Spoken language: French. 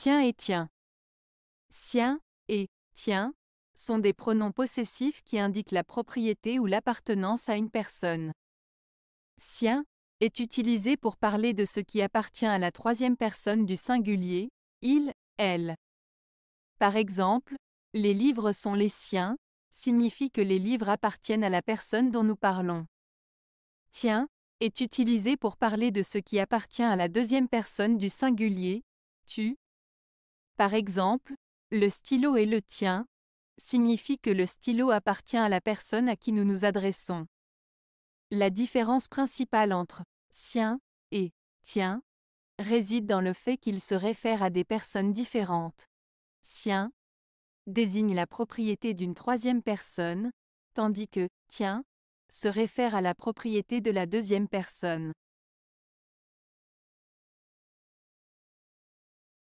Sien et Tiens » Sien et tiens, sont des pronoms possessifs qui indiquent la propriété ou l'appartenance à une personne. Sien est utilisé pour parler de ce qui appartient à la troisième personne du singulier, il, elle. Par exemple, les livres sont les siens, signifie que les livres appartiennent à la personne dont nous parlons. Tiens est utilisé pour parler de ce qui appartient à la deuxième personne du singulier, tu, par exemple, le stylo et le tien signifie que le stylo appartient à la personne à qui nous nous adressons. La différence principale entre sien et tien réside dans le fait qu'ils se réfèrent à des personnes différentes. Sien désigne la propriété d'une troisième personne, tandis que tien se réfère à la propriété de la deuxième personne.